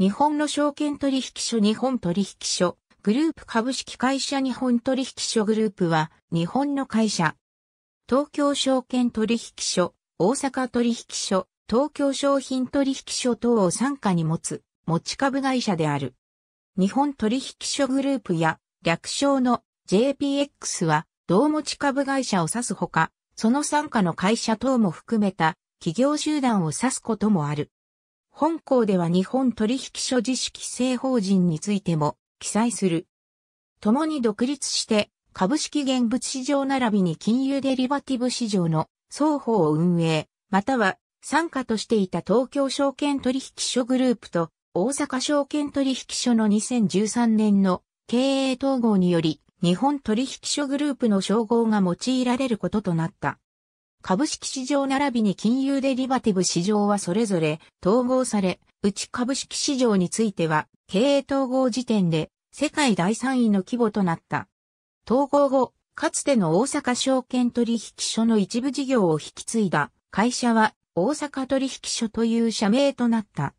日本の証券取引所日本取引所グループ株式会社日本取引所グループは日本の会社。東京証券取引所、大阪取引所、東京商品取引所等を傘下に持つ持ち株会社である。日本取引所グループや略称の JPX は同持ち株会社を指すほか、その傘下の会社等も含めた企業集団を指すこともある。本校では日本取引所自主規制法人についても記載する。共に独立して株式現物市場並びに金融デリバティブ市場の双方を運営、または参加としていた東京証券取引所グループと大阪証券取引所の2013年の経営統合により日本取引所グループの称号が用いられることとなった。株式市場並びに金融デリバティブ市場はそれぞれ統合され、うち株式市場については、経営統合時点で世界第3位の規模となった。統合後、かつての大阪証券取引所の一部事業を引き継いだ会社は大阪取引所という社名となった。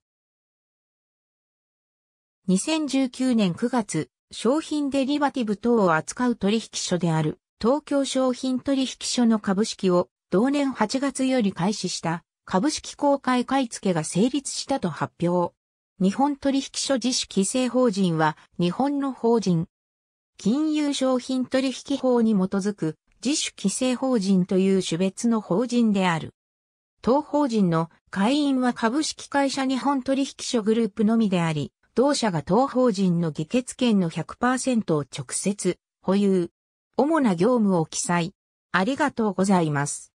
2019年9月、商品デリバティブ等を扱う取引所である東京商品取引所の株式を同年8月より開始した株式公開買付が成立したと発表。日本取引所自主規制法人は日本の法人。金融商品取引法に基づく自主規制法人という種別の法人である。当法人の会員は株式会社日本取引所グループのみであり、同社が当法人の議決権の100%を直接保有。主な業務を記載。ありがとうございます。